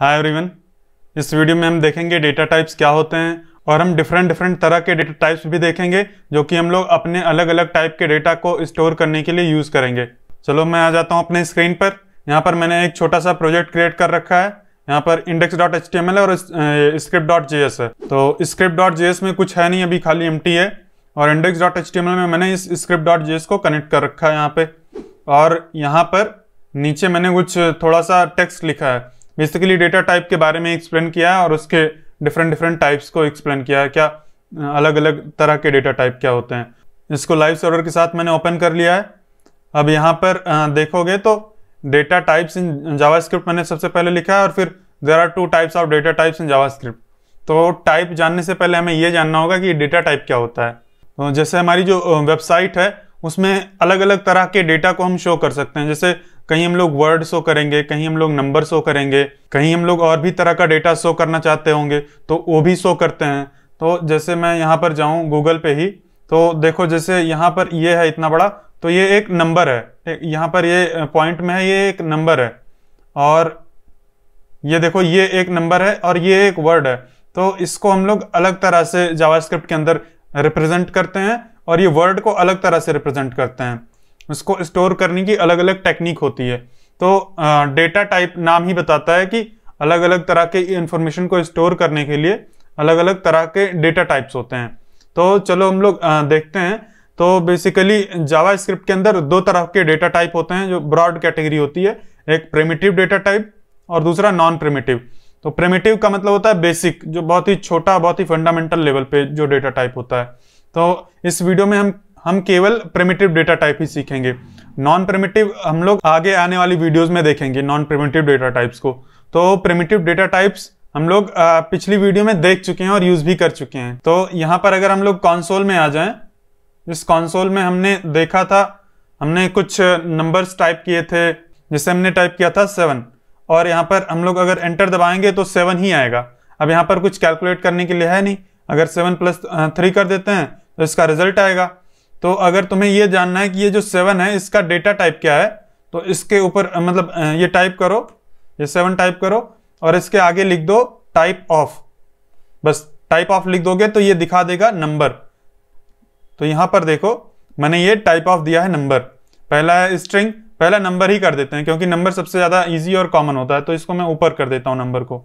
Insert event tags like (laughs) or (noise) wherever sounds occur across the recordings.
hi everyone इस video में हम देखेंगे डेटा टाइप्स क्या होते हैं और हम डिफरेंट डिफरेंट तरह के डेटा टाइप्स भी देखेंगे जो कि हम लोग अपने अलग अलग टाइप के डेटा को स्टोर करने के लिए यूज़ करेंगे चलो मैं आ जाता हूँ अपने स्क्रीन पर यहाँ पर मैंने एक छोटा सा प्रोजेक्ट क्रिएट कर रखा है यहाँ पर index dot H T M L और स्क्रिप्ट डॉट जी एस है तो स्क्रिप्ट डॉट जी एस में कुछ है नहीं अभी खाली एम टी है और index dot H T M L में मैंने इस स्क्रिप्ट डॉट जी एस को कनेक्ट कर रखा है यहाँ पे और यहाँ पर नीचे मैंने कुछ थोड़ा सा टेक्स्ट लिखा है बेसिकली डेटा टाइप के बारे में एक्सप्लेन किया है और उसके डिफरेंट डिफरेंट टाइप्स को एक्सप्लेन किया है क्या अलग अलग तरह के डेटा टाइप क्या होते हैं इसको लाइव सर्वर के साथ मैंने ओपन कर लिया है अब यहाँ पर देखोगे तो डेटा टाइप्स इन जावा मैंने सबसे पहले लिखा है और फिर there are two types of data types in Java तो टाइप जानने से पहले हमें यह जानना होगा कि डेटा टाइप क्या होता है तो जैसे हमारी जो वेबसाइट है उसमें अलग अलग तरह के डेटा को हम शो कर सकते हैं जैसे कहीं हम लोग वर्ड शो करेंगे कहीं हम लोग नंबर शो करेंगे कहीं हम लोग और भी तरह का डेटा शो करना चाहते होंगे तो वो भी शो करते हैं तो जैसे मैं यहाँ पर जाऊँ गूगल पे ही तो देखो जैसे यहाँ पर ये है इतना बड़ा तो ये एक नंबर है यहाँ पर ये पॉइंट में है ये एक नंबर है और ये देखो ये एक नंबर है और ये एक वर्ड है तो इसको हम लोग अलग तरह से जावास्क्रिप्ट के अंदर रिप्रेजेंट करते हैं और ये वर्ड को अलग तरह से रिप्रेजेंट करते हैं उसको स्टोर करने की अलग अलग टेक्निक होती है तो डेटा टाइप नाम ही बताता है कि अलग अलग तरह के इन्फॉर्मेशन को स्टोर करने के लिए अलग अलग तरह के डेटा टाइप्स होते हैं तो चलो हम लोग देखते हैं तो बेसिकली जावा स्क्रिप्ट के अंदर दो तरह के डेटा टाइप होते हैं जो ब्रॉड कैटेगरी होती है एक प्रेमेटिव डेटा टाइप और दूसरा नॉन प्रेमेटिव तो प्रेमेटिव का मतलब होता है बेसिक जो बहुत ही छोटा बहुत ही फंडामेंटल लेवल पे जो डेटा टाइप होता है तो इस वीडियो में हम हम केवल प्रिमिटिव डेटा टाइप ही सीखेंगे नॉन प्रिमिटिव हम लोग आगे आने वाली वीडियोस में देखेंगे नॉन प्रिमिटिव डेटा टाइप्स को तो प्रिमिटिव डेटा टाइप्स हम लोग पिछली वीडियो में देख चुके हैं और यूज भी कर चुके हैं तो यहाँ पर अगर हम लोग कॉन्सोल में आ जाए इस कॉन्सोल में हमने देखा था हमने कुछ नंबर्स टाइप किए थे जैसे हमने टाइप किया था सेवन और यहाँ पर हम लोग अगर एंटर दबाएंगे तो सेवन ही आएगा अब यहाँ पर कुछ कैलकुलेट करने के लिए है नहीं अगर सेवन प्लस थ्री कर देते हैं तो इसका रिजल्ट आएगा तो अगर तुम्हें ये जानना है कि ये जो सेवन है इसका डेटा टाइप क्या है तो इसके ऊपर मतलब ये टाइप करो ये सेवन टाइप करो और इसके आगे लिख दो टाइप ऑफ बस टाइप ऑफ लिख दोगे तो ये दिखा देगा नंबर तो यहां पर देखो मैंने ये टाइप ऑफ दिया है नंबर पहला है स्ट्रिंग पहला नंबर ही कर देते हैं क्योंकि नंबर सबसे ज्यादा इजी और कॉमन होता है तो इसको मैं ऊपर कर देता हूं नंबर को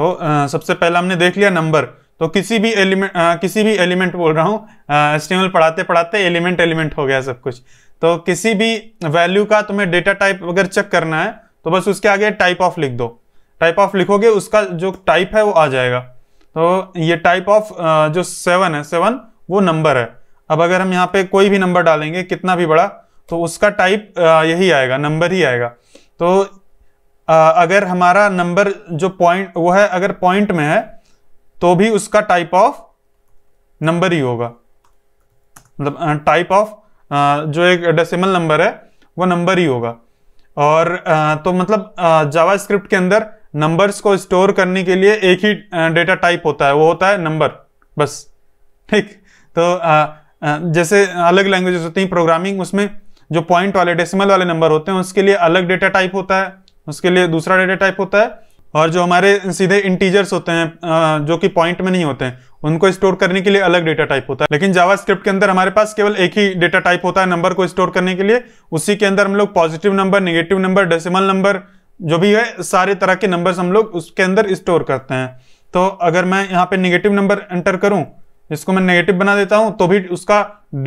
तो आ, सबसे पहला हमने देख लिया नंबर तो किसी भी एलिमेंट किसी भी एलिमेंट बोल रहा हूँ एस्टिमल पढ़ाते पढ़ाते एलिमेंट एलिमेंट हो गया सब कुछ तो किसी भी वैल्यू का तुम्हें डेटा टाइप अगर चेक करना है तो बस उसके आगे टाइप ऑफ लिख दो टाइप ऑफ लिखोगे उसका जो टाइप है वो आ जाएगा तो ये टाइप ऑफ जो सेवन है सेवन वो नंबर है अब अगर हम यहाँ पे कोई भी नंबर डालेंगे कितना भी बड़ा तो उसका टाइप यही आएगा नंबर ही आएगा तो अगर हमारा नंबर जो पॉइंट वो है अगर पॉइंट में है तो भी उसका टाइप ऑफ नंबर ही होगा मतलब टाइप ऑफ जो एक डेसिमल नंबर है वो नंबर ही होगा और तो मतलब जावा स्क्रिप्ट के अंदर नंबर्स को स्टोर करने के लिए एक ही डेटा टाइप होता है वो होता है नंबर बस ठीक तो जैसे अलग लैंग्वेजेस होती हैं प्रोग्रामिंग उसमें जो पॉइंट वाले डेसिमल वाले नंबर होते हैं उसके लिए अलग डेटा टाइप होता है उसके लिए दूसरा डेटा टाइप होता है और जो हमारे सीधे इंटीजर्स होते हैं जो कि पॉइंट में नहीं होते हैं उनको स्टोर करने के लिए अलग डेटा टाइप होता है लेकिन जावास्क्रिप्ट के अंदर हमारे पास केवल एक ही डेटा टाइप होता है नंबर को स्टोर करने के लिए उसी के अंदर हम लोग positive number negative number decimal number जो भी है सारे तरह के नंबर हम लोग उसके अंदर स्टोर करते हैं तो अगर मैं यहाँ पे निगेटिव नंबर एंटर करूँ इसको मैं नेगेटिव बना देता हूँ तो भी उसका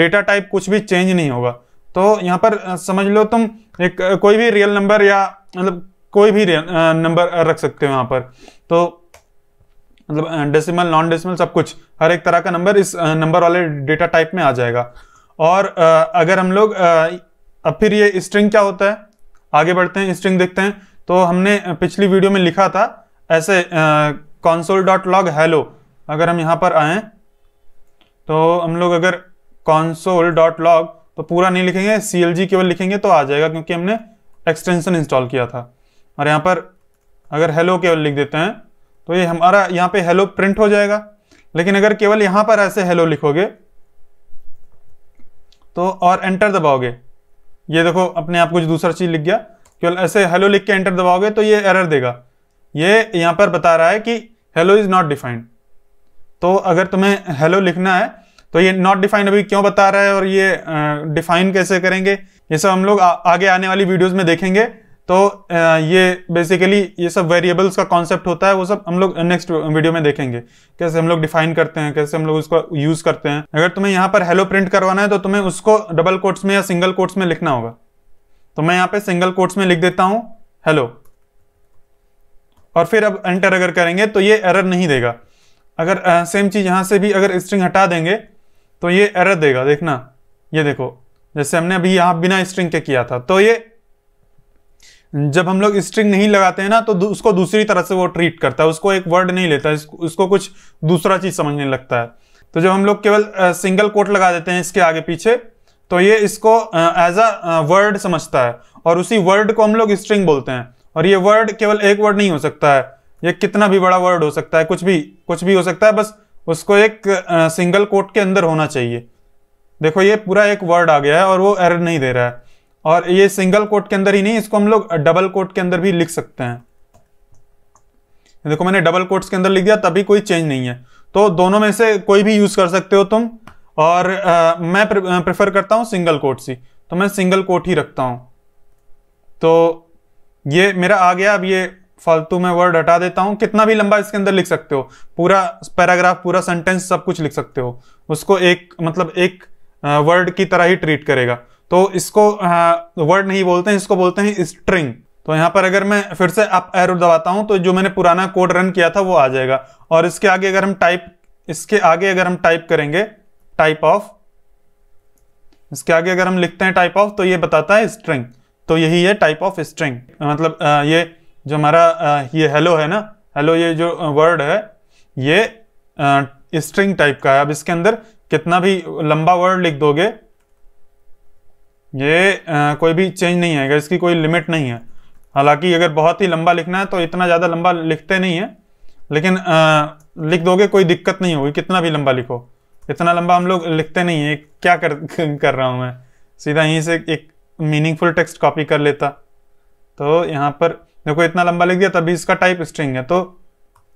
डेटा टाइप कुछ भी चेंज नहीं होगा तो यहाँ पर समझ लो तुम एक कोई भी रियल नंबर या मतलब कोई भी नंबर रख सकते हो यहाँ पर तो मतलब डेसिमल नॉन डेसिमल सब कुछ हर एक तरह का नंबर इस नंबर वाले डेटा टाइप में आ जाएगा और अगर हम लोग अब फिर ये स्ट्रिंग क्या होता है आगे बढ़ते हैं स्ट्रिंग देखते हैं तो हमने पिछली वीडियो में लिखा था ऐसे कॉन्सोल डॉट लॉग हैलो अगर हम यहाँ पर आए तो हम लोग अगर कॉन्सोल डॉट लॉग तो पूरा नहीं लिखेंगे सी केवल लिखेंगे तो आ जाएगा क्योंकि हमने एक्सटेंशन इंस्टॉल किया था और यहाँ पर अगर हेलो केवल लिख देते हैं तो ये हमारा यहाँ पे हेलो प्रिंट हो जाएगा लेकिन अगर केवल यहाँ पर ऐसे हेलो लिखोगे तो और एंटर दबाओगे ये देखो अपने आप कुछ दूसरा चीज़ लिख गया केवल ऐसे हेलो लिख के एंटर दबाओगे तो ये एरर देगा ये यहाँ पर बता रहा है कि हेलो इज़ नॉट डिफाइंड तो अगर तुम्हें हेलो लिखना है तो ये नॉट डिफाइंड अभी क्यों बता रहा है और ये डिफाइन कैसे करेंगे ये सब हम लोग आ, आगे आने वाली वीडियोज में देखेंगे तो ये बेसिकली ये सब वेरिएबल्स का कॉन्सेप्ट होता है वो सब हम लोग नेक्स्ट वीडियो में देखेंगे कैसे हम लोग डिफाइन करते हैं कैसे हम लोग उसको यूज करते हैं अगर तुम्हें यहाँ पर हेलो प्रिंट करवाना है तो तुम्हें उसको डबल कोट्स में या सिंगल कोट्स में लिखना होगा तो मैं यहाँ पे सिंगल कोट्स में लिख देता हूँ हेलो और फिर अब एंटर अगर करेंगे तो ये एरर नहीं देगा अगर आ, सेम चीज़ यहाँ से भी अगर स्ट्रिंग हटा देंगे तो ये एरर देगा देखना ये देखो जैसे हमने अभी यहाँ बिना स्ट्रिंग के किया था तो ये जब हम लोग स्ट्रिंग नहीं लगाते हैं ना तो दु, उसको दूसरी तरह से वो ट्रीट करता है उसको एक वर्ड नहीं लेता है उसको कुछ दूसरा चीज समझने लगता है तो जब हम लोग केवल सिंगल कोट लगा देते हैं इसके आगे पीछे तो ये इसको एज अ वर्ड समझता है और उसी वर्ड को हम लोग स्ट्रिंग बोलते हैं और ये वर्ड केवल एक वर्ड नहीं हो सकता है ये कितना भी बड़ा वर्ड हो सकता है कुछ भी कुछ भी हो सकता है बस उसको एक सिंगल कोट के अंदर होना चाहिए देखो ये पूरा एक वर्ड आ गया है और वो एरर नहीं दे रहा है और ये सिंगल कोट के अंदर ही नहीं इसको हम लोग डबल कोट के अंदर भी लिख सकते हैं देखो मैंने डबल कोट्स के अंदर लिख दिया तभी कोई चेंज नहीं है तो दोनों में से कोई भी यूज कर सकते हो तुम और आ, मैं प्रेफर करता हूँ सिंगल कोट ही तो मैं सिंगल कोट ही रखता हूँ तो ये मेरा आ गया अब ये फालतू में वर्ड हटा देता हूँ कितना भी लंबा इसके अंदर लिख सकते हो पूरा पैराग्राफ पूरा सेंटेंस सब कुछ लिख सकते हो उसको एक मतलब एक वर्ड की तरह ही ट्रीट करेगा तो इसको वर्ड नहीं बोलते हैं इसको बोलते हैं स्ट्रिंग तो यहाँ पर अगर मैं फिर से अप एरो दबाता हूँ तो जो मैंने पुराना कोड रन किया था वो आ जाएगा और इसके आगे अगर हम टाइप इसके आगे अगर हम टाइप करेंगे टाइप ऑफ इसके आगे अगर हम लिखते हैं टाइप ऑफ तो ये बताता है स्ट्रिंग तो यही है टाइप ऑफ स्ट्रिंग मतलब ये जो हमारा ये हेलो है ना हेलो ये जो वर्ड है ये स्ट्रिंग टाइप का है अब इसके अंदर कितना भी लंबा वर्ड लिख दोगे ये आ, कोई भी चेंज नहीं आएगा इसकी कोई लिमिट नहीं है हालांकि अगर बहुत ही लंबा लिखना है तो इतना ज़्यादा लंबा लिखते नहीं है लेकिन आ, लिख दोगे कोई दिक्कत नहीं होगी कितना भी लंबा लिखो इतना लंबा हम लोग लिखते नहीं हैं क्या कर (laughs) कर रहा हूँ मैं सीधा यहीं से एक मीनिंगफुल टेक्स्ट कॉपी कर लेता तो यहाँ पर देखो इतना लंबा लिख दिया तभी इसका टाइप स्ट्रिंग है तो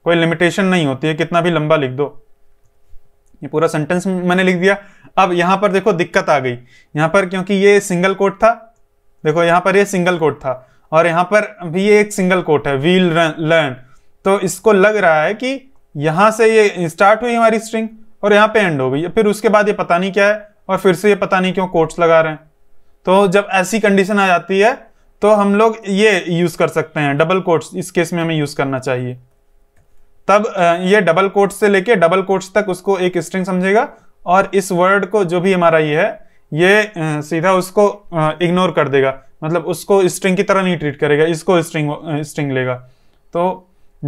कोई लिमिटेशन नहीं होती है कितना भी लंबा लिख दो ये पूरा सेंटेंस मैंने लिख दिया अब यहां पर देखो दिक्कत आ गई यहां पर क्योंकि ये सिंगल कोट था देखो यहां पर ये सिंगल कोट था और यहां पर भी ये एक सिंगल कोट है वील लर्न तो इसको लग रहा है कि यहां से ये स्टार्ट हुई हमारी स्ट्रिंग और यहां पे एंड हो गई फिर उसके बाद ये पता नहीं क्या है और फिर से ये पता नहीं क्यों कोट्स लगा रहे हैं तो जब ऐसी कंडीशन आ जाती है तो हम लोग ये यूज़ कर सकते हैं डबल कोट्स इस केस में हमें यूज़ करना चाहिए तब ये डबल कोट्स से लेके डबल कोट्स तक उसको एक स्ट्रिंग समझेगा और इस वर्ड को जो भी हमारा ये है ये सीधा उसको इग्नोर कर देगा मतलब उसको स्ट्रिंग की तरह नहीं ट्रीट करेगा इसको स्ट्रिंग स्ट्रिंग लेगा तो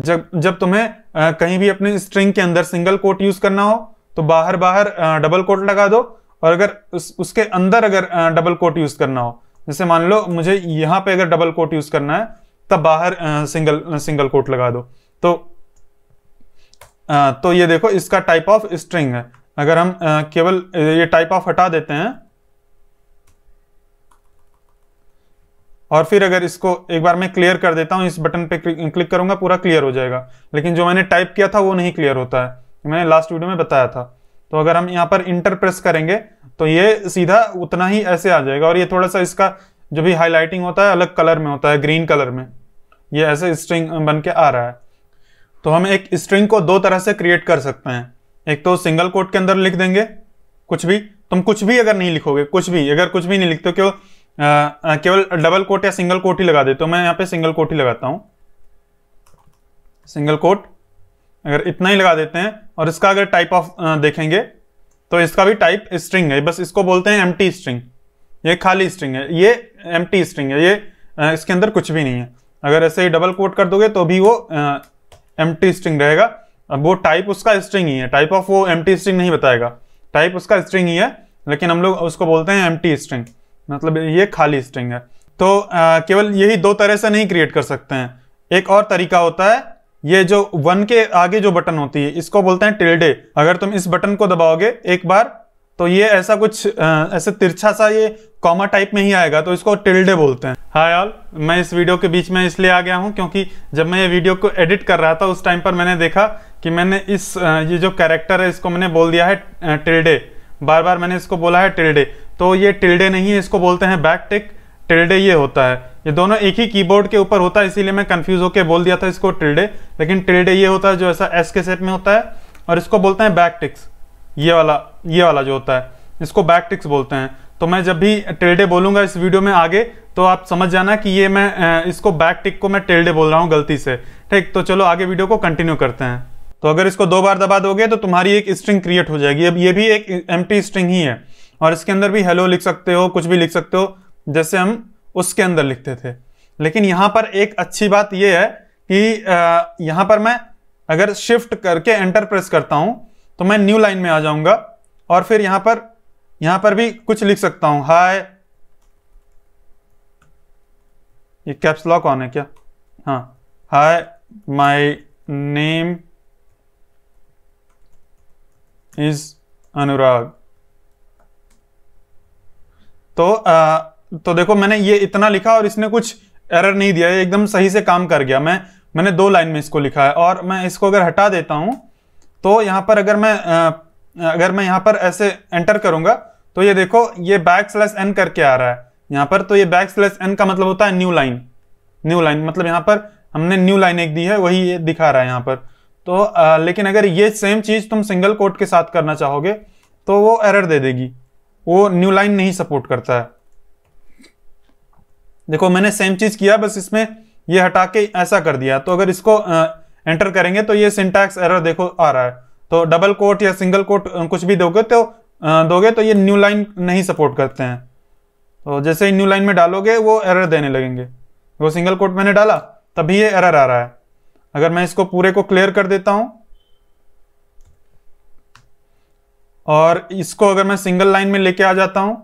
जब जब तुम्हें कहीं भी अपने स्ट्रिंग के अंदर सिंगल कोट यूज करना हो तो बाहर बाहर डबल कोट लगा दो और अगर उस, उसके अंदर अगर डबल कोट यूज करना हो जैसे मान लो मुझे यहाँ पे अगर डबल कोट यूज करना है तब बाहर सिंगल सिंगल कोट लगा दो तो तो ये देखो इसका टाइप ऑफ स्ट्रिंग है अगर हम केवल ये टाइप ऑफ हटा देते हैं और फिर अगर इसको एक बार मैं क्लियर कर देता हूं इस बटन पे क्लिक करूंगा पूरा क्लियर हो जाएगा लेकिन जो मैंने टाइप किया था वो नहीं क्लियर होता है मैंने लास्ट वीडियो में बताया था तो अगर हम यहाँ पर इंटर प्रेस करेंगे तो ये सीधा उतना ही ऐसे आ जाएगा और ये थोड़ा सा इसका जो भी हाईलाइटिंग होता है अलग कलर में होता है ग्रीन कलर में ये ऐसे स्ट्रिंग बन के आ रहा है तो हम एक स्ट्रिंग को दो तरह से क्रिएट कर सकते हैं एक तो सिंगल कोट के अंदर लिख देंगे कुछ भी तुम कुछ भी अगर नहीं लिखोगे कुछ भी अगर कुछ भी नहीं लिखते क्यों केवल डबल कोट या सिंगल कोट ही लगा देते हो मैं यहाँ पे सिंगल कोट ही लगाता हूँ सिंगल कोट अगर इतना ही लगा देते हैं और इसका अगर टाइप ऑफ देखेंगे तो इसका भी टाइप स्ट्रिंग है बस इसको बोलते हैं एम स्ट्रिंग ये खाली स्ट्रिंग है ये एम स्ट्रिंग है ये इसके अंदर कुछ भी नहीं है अगर ऐसे ही डबल कोट कर दोगे तो भी वो एम स्ट्रिंग रहेगा अब वो टाइप उसका स्ट्रिंग ही है टाइप ऑफ वो एम स्ट्रिंग नहीं बताएगा टाइप उसका स्ट्रिंग ही है लेकिन हम लोग उसको बोलते हैं एम स्ट्रिंग मतलब ये खाली स्ट्रिंग है तो आ, केवल यही दो तरह से नहीं क्रिएट कर सकते हैं एक और तरीका होता है ये जो वन के आगे जो बटन होती है इसको बोलते हैं टिल्डे अगर तुम इस बटन को दबाओगे एक बार तो ये ऐसा कुछ ऐसे तिरछा सा ये कॉमा टाइप में ही आएगा तो इसको टिल्डे बोलते हैं हाय ऑल मैं इस वीडियो के बीच में इसलिए आ गया हूँ क्योंकि जब मैं ये वीडियो को एडिट कर रहा था उस टाइम पर मैंने देखा कि मैंने इस ये जो कैरेक्टर है इसको मैंने बोल दिया है टिल्डे बार बार मैंने इसको बोला है टिल्डे तो ये टिल्डे नहीं है इसको बोलते हैं बैक टिक टिल्डे ये होता है ये दोनों एक ही कीबोर्ड के ऊपर होता है इसीलिए मैं कंफ्यूज होकर बोल दिया था इसको टिल्डे लेकिन टिल्डे ये होता है जो ऐसा एस के सेट में होता है और इसको बोलते हैं बैक टिक्स ये वाला ये वाला जो होता है इसको बैक टिक्स बोलते हैं तो मैं जब भी टिल्डे बोलूंगा इस वीडियो में आगे तो आप समझ जाना कि ये मैं इसको बैक टिक को मैं टिल्डे बोल रहा हूँ गलती से ठीक तो चलो आगे वीडियो को कंटिन्यू करते हैं तो अगर इसको दो बार दबा दोगे तो तुम्हारी एक स्ट्रिंग क्रिएट हो जाएगी अब ये भी एक एम स्ट्रिंग ही है और इसके अंदर भी हेलो लिख सकते हो कुछ भी लिख सकते हो जैसे हम उसके अंदर लिखते थे लेकिन यहाँ पर एक अच्छी बात यह है कि यहाँ पर मैं अगर शिफ्ट करके एंटर प्रेस करता हूँ तो मैं न्यू लाइन में आ जाऊँगा और फिर यहाँ पर यहाँ पर भी कुछ लिख सकता हूँ हाय ये कैप्स लॉक ऑन है क्या हाँ hi my name is Anurag तो आ, तो देखो मैंने ये इतना लिखा और इसने कुछ एरर नहीं दिया एकदम सही से काम कर गया मैं मैंने दो लाइन में इसको लिखा है और मैं इसको अगर हटा देता हूं तो यहां पर अगर मैं आ, अगर मैं यहां पर ऐसे एंटर करूंगा तो ये देखो ये बैक स्लैस एन करके आ रहा है यहां पर तो ये बैक स्लैस एन का मतलब होता है न्यू लाइन न्यू लाइन मतलब यहां पर हमने न्यू लाइन एक दी है वही ये दिखा रहा है यहां पर तो आ, लेकिन अगर ये सेम चीज तुम सिंगल कोट के साथ करना चाहोगे तो वो एरर दे देगी वो न्यू लाइन नहीं सपोर्ट करता है देखो मैंने सेम चीज किया बस इसमें ये हटा के ऐसा कर दिया तो अगर इसको आ, एंटर करेंगे तो ये सिंटैक्स एरर देखो आ रहा है तो डबल कोट या सिंगल कोट कुछ भी दोगे तो दोगे तो ये न्यू लाइन नहीं सपोर्ट करते हैं तो जैसे ही न्यू लाइन में डालोगे वो एरर देने लगेंगे वो सिंगल कोट मैंने डाला तभी ये एरर आ रहा है अगर मैं इसको पूरे को क्लियर कर देता हूं और इसको अगर मैं सिंगल लाइन में लेके आ जाता हूं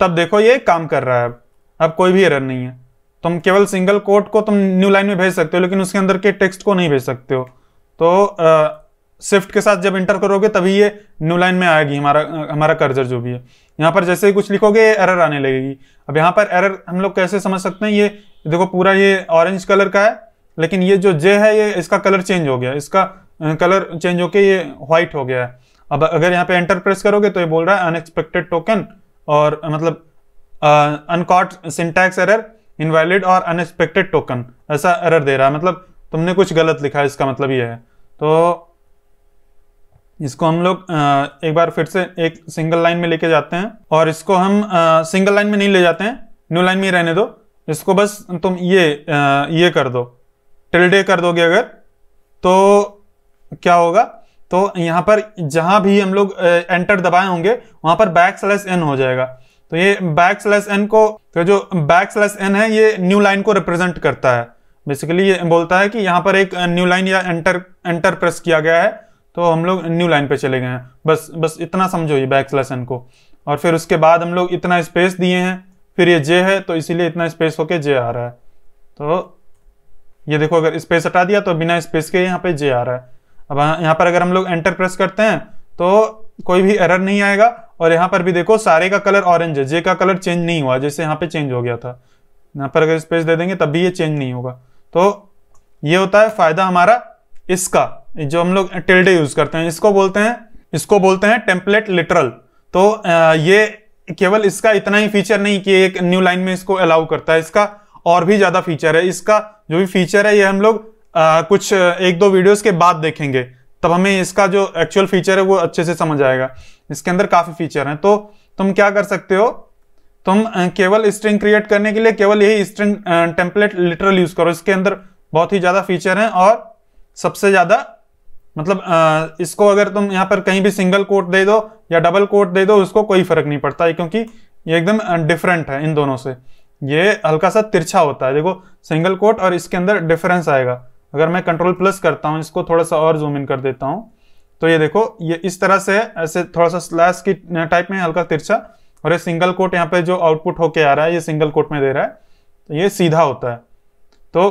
तब देखो ये काम कर रहा है अब अब कोई भी एरर नहीं है तुम केवल सिंगल कोट को तुम न्यू लाइन में भेज सकते हो लेकिन उसके अंदर के टेक्स्ट को नहीं भेज सकते हो तो स्विफ्ट के साथ जब इंटर करोगे तभी ये न्यू लाइन में आएगी हमारा हमारा कर्जर जो भी है यहाँ पर जैसे ही कुछ लिखोगे ये एरर आने लगेगी अब यहाँ पर एरर हम लोग कैसे समझ सकते हैं ये देखो पूरा ये ऑरेंज कलर का है लेकिन ये जो जे है ये इसका कलर चेंज हो गया इसका कलर चेंज होके ये व्हाइट हो गया है अब अगर यहाँ पे एंटर प्रेस करोगे तो ये बोल रहा है अनएक्सपेक्टेड टोकन और मतलब अनकॉट सिंटैक्स एरर इनवैलिड और अनएक्सपेक्टेड टोकन ऐसा एरर दे रहा है मतलब तुमने कुछ गलत लिखा है इसका मतलब ये है तो इसको हम लोग एक बार फिर से एक सिंगल लाइन में लेके जाते हैं और इसको हम सिंगल लाइन में नहीं ले जाते हैं न्यू लाइन में ही रहने दो इसको बस तुम ये आ, ये कर दो टिलडे कर दोगे अगर तो क्या होगा तो यहाँ पर जहां भी हम लोग एंटर दबाए होंगे वहां पर बैक स्लैश एन हो जाएगा तो ये बैक स्लैश एन को तो जो बैक स्लैश एन है ये न्यू लाइन को रिप्रेजेंट करता है बेसिकली ये बोलता है कि यहाँ पर एक न्यू लाइन या एंटर एंटर प्रेस किया गया है तो हम लोग न्यू लाइन पे चले गए हैं बस बस इतना समझो ये बैक स्लैश एन को और फिर उसके बाद हम लोग इतना स्पेस दिए हैं फिर ये जे है तो इसीलिए इतना स्पेस होके जे आ रहा है तो ये देखो अगर स्पेस हटा दिया तो बिना स्पेस के यहाँ पे जे आ रहा है अब यहाँ पर अगर हम लोग एंटर प्रेस करते हैं तो कोई भी एरर नहीं आएगा और यहाँ पर भी देखो सारे का कलर ऑरेंज है जे का कलर चेंज नहीं हुआ जैसे यहाँ पे चेंज हो गया था यहाँ पर अगर स्पेस दे देंगे तब भी ये चेंज नहीं होगा तो ये होता है फायदा हमारा इसका जो हम लोग टिल्डे यूज करते हैं इसको बोलते हैं इसको बोलते हैं टेम्पलेट लिटरल तो ये केवल इसका इतना ही फीचर नहीं कि एक न्यू लाइन में इसको अलाउ करता है इसका और भी ज़्यादा फीचर है इसका जो भी फीचर है ये हम लोग कुछ एक दो वीडियोस के बाद देखेंगे तब हमें इसका जो एक्चुअल फीचर है वो अच्छे से समझ आएगा इसके अंदर काफ़ी फीचर हैं तो तुम क्या कर सकते हो तुम केवल स्ट्रिंग क्रिएट करने के लिए केवल यही स्ट्रिंग टेम्पलेट लिटरल यूज़ करो इसके अंदर बहुत ही ज़्यादा फीचर है और सबसे ज़्यादा मतलब आ, इसको अगर तुम यहाँ पर कहीं भी सिंगल कोट दे दो या डबल कोट दे दो उसको कोई फर्क नहीं पड़ता है क्योंकि ये एकदम डिफरेंट है इन दोनों से ये हल्का सा तिरछा होता है देखो सिंगल कोट और इसके अंदर डिफरेंस आएगा अगर मैं कंट्रोल प्लस करता हूँ इसको थोड़ा सा और जूम इन कर देता हूँ तो ये देखो ये इस तरह से ऐसे थोड़ा सा स्लैश की टाइप में हल्का तिरछा और ये सिंगल कोट यहाँ पे जो आउटपुट होके आ रहा है ये सिंगल कोट में दे रहा है तो ये सीधा होता है तो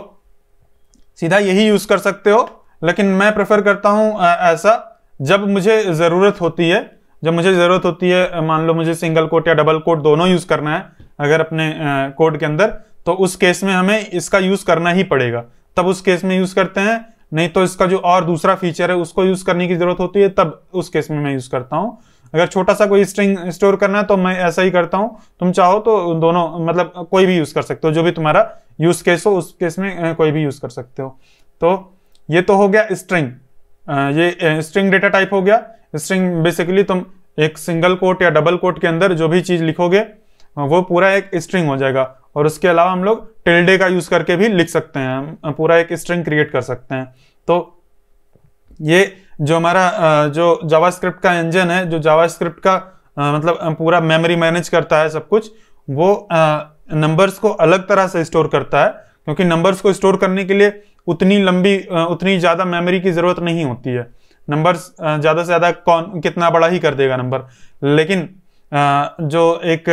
सीधा यही यूज कर सकते हो लेकिन मैं प्रेफर करता हूँ ऐसा जब मुझे ज़रूरत होती है जब मुझे ज़रूरत होती है मान लो मुझे सिंगल कोट या डबल कोट दोनों यूज़ करना है अगर अपने कोड के अंदर तो उस केस में हमें इसका यूज करना ही पड़ेगा तब उस केस में यूज करते हैं नहीं तो इसका जो और दूसरा फीचर है उसको यूज करने की जरूरत होती है तब उस केस में मैं यूज करता हूँ अगर छोटा सा कोई स्ट्रिंग स्टोर करना है तो मैं ऐसा ही करता हूँ तुम चाहो तो दोनों मतलब कोई भी यूज कर सकते हो जो भी तुम्हारा यूज केस हो उस केस में कोई भी यूज कर सकते हो तो ये तो हो गया स्ट्रिंग ये स्ट्रिंग डेटा टाइप हो गया स्ट्रिंग बेसिकली तुम एक सिंगल कोट या डबल कोट के अंदर जो भी चीज लिखोगे हाँ, वो पूरा एक स्ट्रिंग हो जाएगा और उसके अलावा हम लोग टिल्डे का यूज करके भी लिख सकते हैं पूरा एक स्ट्रिंग क्रिएट कर सकते हैं तो ये जो हमारा जो जावास्क्रिप्ट का इंजन है जो जावास्क्रिप्ट का मतलब पूरा मेमोरी मैनेज करता है सब कुछ वो नंबर्स को अलग तरह से स्टोर करता है क्योंकि नंबर्स को स्टोर करने के लिए उतनी लंबी उतनी ज़्यादा मेमोरी की ज़रूरत नहीं होती है नंबर्स ज़्यादा से ज़्यादा कौन कितना बड़ा ही कर देगा नंबर लेकिन जो एक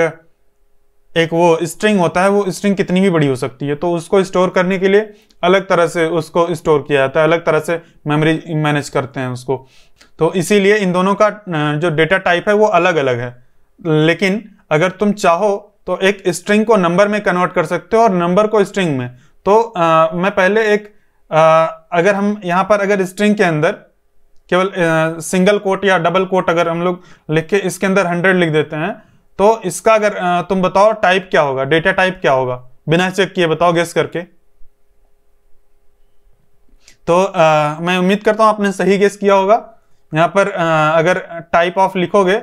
एक वो स्ट्रिंग होता है वो स्ट्रिंग कितनी भी बड़ी हो सकती है तो उसको स्टोर करने के लिए अलग तरह से उसको स्टोर किया जाता है अलग तरह से मेमोरी मैनेज करते हैं उसको तो इसीलिए इन दोनों का जो डेटा टाइप है वो अलग अलग है लेकिन अगर तुम चाहो तो एक स्ट्रिंग को नंबर में कन्वर्ट कर सकते हो और नंबर को स्ट्रिंग में तो आ, मैं पहले एक आ, अगर हम यहाँ पर अगर स्ट्रिंग के अंदर केवल सिंगल कोट या डबल कोट अगर हम लोग लिख के इसके अंदर हंड्रेड लिख देते हैं तो इसका अगर तुम बताओ टाइप क्या होगा डेटा टाइप क्या होगा बिना चेक किए बताओ गेस करके तो आ, मैं उम्मीद करता हूं आपने सही गेस किया होगा यहां पर आ, अगर टाइप ऑफ लिखोगे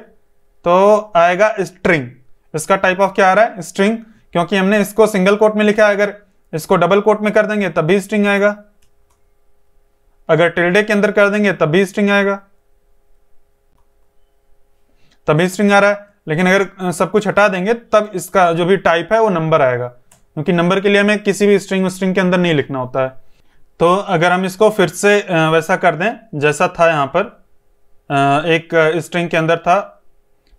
तो आएगा स्ट्रिंग इसका टाइप ऑफ क्या आ रहा है स्ट्रिंग क्योंकि हमने इसको सिंगल कोट में लिखा है अगर इसको डबल कोट में कर देंगे तब भी स्ट्रिंग आएगा अगर टिल्डे के अंदर कर देंगे तब भी स्ट्रिंग आएगा तभी स्ट्रिंग आ रहा है लेकिन अगर सब कुछ हटा देंगे तब इसका जो भी टाइप है वो नंबर आएगा क्योंकि नंबर के लिए हमें किसी भी स्ट्रिंग स्ट्रिंग के अंदर नहीं लिखना होता है तो अगर हम इसको फिर से वैसा कर दें जैसा था यहाँ पर एक स्ट्रिंग के अंदर था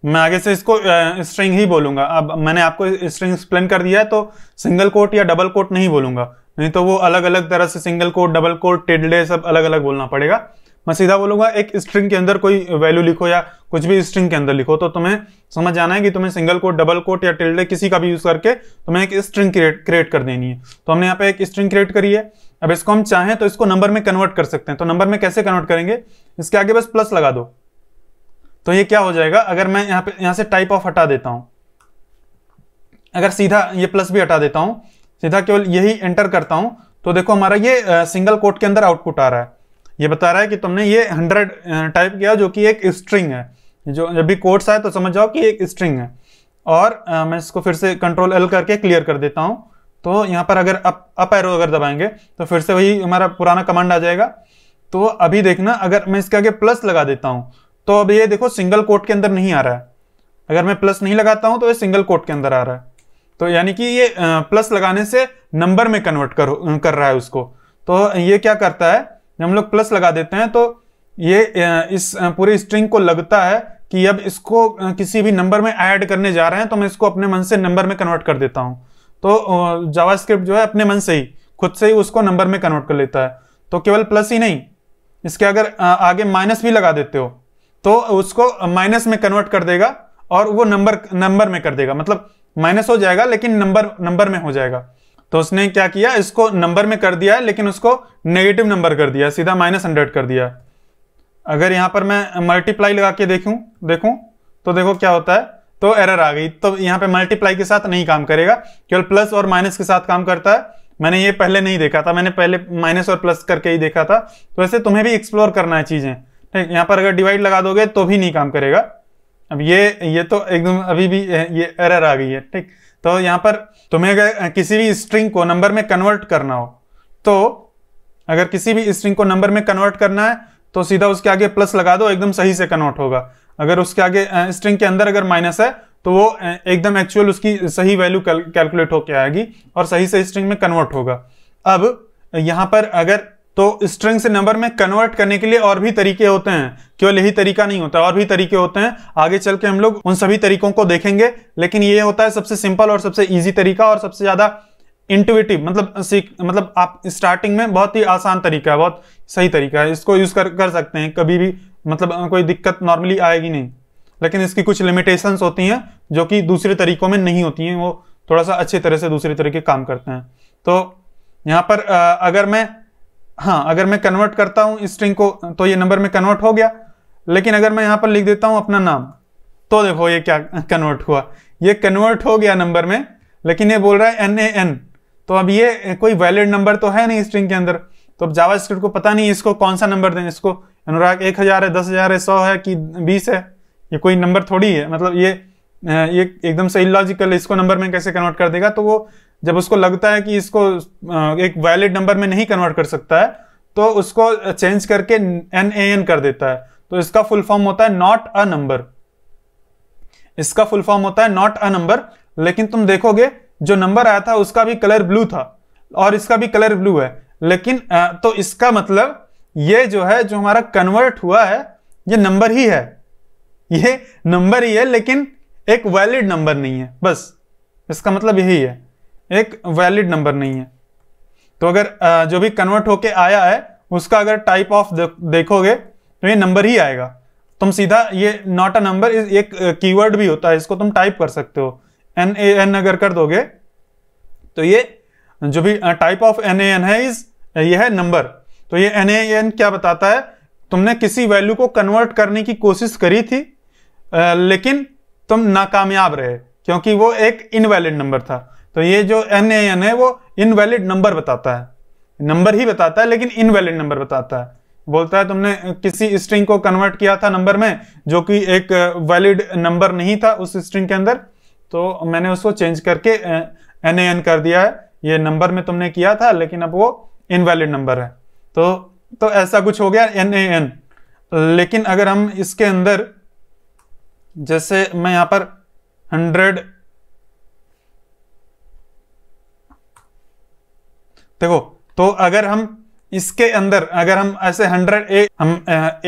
मैं आगे से इसको स्ट्रिंग ही बोलूंगा अब मैंने आपको स्ट्रिंग एक्सप्लेन कर दिया है तो सिंगल कोट या डबल कोट नहीं बोलूंगा नहीं तो वो अलग अलग तरह से single quote double quote tilde सब अलग अलग बोलना पड़ेगा मैं सीधा बोलूंगा एक स्ट्रिंग के अंदर कोई वैल्यू लिखो या कुछ भी स्ट्रिंग के अंदर लिखो तो तुम्हें समझ आना है कि तुम्हें सिंगल कोट डबल कोट या टिल्डे किसी का भी यूज करके तुम्हें एक स्ट्रिंग क्रिएट कर देनी है तो हमने यहाँ पे एक स्ट्रिंग क्रिएट करी है अब इसको हम चाहें तो इसको नंबर में कन्वर्ट कर सकते हैं तो नंबर में कैसे कन्वर्ट करेंगे इसके आगे बस प्लस लगा दो तो ये क्या हो जाएगा अगर मैं यहाँ पे यहाँ से टाइप ऑफ हटा देता हूँ अगर सीधा ये प्लस भी हटा देता हूँ सीधा केवल यही एंटर करता हूँ तो देखो हमारा ये सिंगल कोट के अंदर आउटपुट आ रहा है ये बता रहा है कि तुमने ये हंड्रेड टाइप किया जो कि एक स्ट्रिंग है जो जब भी कोर्ट्स आए तो समझ जाओ कि एक स्ट्रिंग है और आ, मैं इसको फिर से कंट्रोल एल करके क्लियर कर देता हूँ तो यहाँ पर अगर अप अप एरो अगर दबाएंगे तो फिर से वही हमारा पुराना कमांड आ जाएगा तो अभी देखना अगर मैं इसके आगे प्लस लगा देता हूँ तो अब ये देखो सिंगल कोट के अंदर नहीं आ रहा है अगर मैं प्लस नहीं लगाता हूँ तो ये सिंगल कोट के अंदर आ रहा है तो यानी कि ये प्लस लगाने से नंबर में कन्वर्ट कर कर रहा है उसको तो ये क्या करता है हम लोग प्लस लगा देते हैं तो ये इस पूरी स्ट्रिंग को लगता है कि अब इसको किसी भी नंबर में ऐड करने जा रहे हैं तो मैं इसको अपने मन से नंबर में कन्वर्ट कर देता हूं तो जावास्क्रिप्ट जो है अपने मन से ही खुद से ही उसको नंबर में कन्वर्ट कर लेता है तो केवल प्लस ही नहीं इसके अगर आगे माइनस भी लगा देते हो तो उसको माइनस में कन्वर्ट कर देगा और वो नंबर नंबर में कर देगा मतलब माइनस हो जाएगा लेकिन नंबर नंबर में हो जाएगा तो उसने क्या किया इसको नंबर में कर दिया है लेकिन उसको नेगेटिव नंबर कर दिया सीधा माइनस हंड्रेड कर दिया अगर यहाँ पर मैं मल्टीप्लाई लगा के देखूं देखूँ तो देखो क्या होता है तो एरर आ गई तो यहाँ पे मल्टीप्लाई के साथ नहीं काम करेगा केवल प्लस और माइनस के साथ काम करता है मैंने ये पहले नहीं देखा था मैंने पहले माइनस और प्लस करके ही देखा था तो वैसे तुम्हें भी एक्सप्लोर करना है चीज़ें ठीक यहाँ पर अगर डिवाइड लगा दोगे तो भी नहीं काम करेगा अब ये ये तो एकदम अभी भी ये एरर आ गई है ठीक तो यहां पर तुम्हें अगर किसी भी स्ट्रिंग को नंबर में कन्वर्ट करना हो तो अगर किसी भी स्ट्रिंग को नंबर में कन्वर्ट करना है तो सीधा उसके आगे प्लस लगा दो एकदम सही से कन्वर्ट होगा अगर उसके आगे स्ट्रिंग के अंदर अगर माइनस है तो वो एकदम एक्चुअल उसकी सही वैल्यू कैलकुलेट होकर आएगी और सही से स्ट्रिंग में कन्वर्ट होगा अब यहां पर अगर तो स्ट्रिंग से नंबर में कन्वर्ट करने के लिए और भी तरीके होते हैं केवल यही तरीका नहीं होता और भी तरीके होते हैं आगे चल के हम लोग उन सभी तरीकों को देखेंगे लेकिन ये होता है सबसे सिंपल और सबसे ईजी तरीका और सबसे ज्यादा इंटुएटिव मतलब मतलब आप स्टार्टिंग में बहुत ही आसान तरीका है बहुत सही तरीका है इसको यूज कर कर सकते हैं कभी भी मतलब कोई दिक्कत नॉर्मली आएगी नहीं लेकिन इसकी कुछ लिमिटेशंस होती हैं जो कि दूसरे तरीकों में नहीं होती हैं वो थोड़ा सा अच्छे तरह से दूसरे तरीके काम करते हैं तो यहाँ पर अगर मैं हाँ अगर मैं कन्वर्ट करता हूं स्ट्रिंग को तो ये नंबर में कन्वर्ट हो गया लेकिन अगर मैं यहां पर लिख देता हूं अपना नाम तो देखो ये क्या कन्वर्ट हुआ ये कन्वर्ट हो गया नंबर में लेकिन ये बोल रहा है एन ए एन तो अब ये कोई वैलिड नंबर तो है नहीं स्ट्रिंग के अंदर तो अब जावा को पता नहीं इसको कौन सा नंबर दें इसको अनुराग एक हजार है दस हजार है सौ है कि बीस है ये कोई नंबर थोड़ी है मतलब ये ये एकदम सही लॉजिकल इसको नंबर में कैसे कन्वर्ट कर देगा तो वो जब उसको लगता है कि इसको एक वैलिड नंबर में नहीं कन्वर्ट कर सकता है तो उसको चेंज करके एन ए एन कर देता है तो इसका फुल फॉर्म होता है नॉट अ नंबर इसका फुल फॉर्म होता है नॉट अ नंबर लेकिन तुम देखोगे जो नंबर आया था उसका भी कलर ब्लू था और इसका भी कलर ब्लू है लेकिन तो इसका मतलब ये जो है जो हमारा कन्वर्ट हुआ है ये नंबर ही है ये नंबर ही है लेकिन एक वैलिड नंबर नहीं है बस इसका मतलब यही है एक वैलिड नंबर नहीं है तो अगर जो भी कन्वर्ट होके आया है उसका अगर टाइप ऑफ देखोगे तो ये नंबर ही आएगा तुम सीधा ये नॉट अ नंबर एक कीवर्ड भी होता है इसको तुम टाइप कर सकते हो एन ए एन अगर कर दोगे तो ये जो भी type of N A N है इस, ये है नंबर तो ये एन ए एन क्या बताता है तुमने किसी वैल्यू को कन्वर्ट करने की कोशिश करी थी लेकिन तुम नाकामयाब रहे क्योंकि वो एक इनवैलिड नंबर था तो ये जो एन ए एन है वो इनवैलिड नंबर बताता है नंबर ही बताता है लेकिन इनवैलिड नंबर बताता है बोलता है तुमने किसी स्ट्रिंग को कन्वर्ट किया था नंबर में जो कि एक वैलिड नंबर नहीं था उस स्ट्रिंग के अंदर तो मैंने उसको चेंज करके एन ए एन कर दिया है ये नंबर में तुमने किया था लेकिन अब वो इनवैलिड नंबर है तो तो ऐसा कुछ हो गया एन ए एन लेकिन अगर हम इसके अंदर जैसे मैं यहां पर हंड्रेड देखो तो अगर हम इसके अंदर अगर हम ऐसे 100 ए हम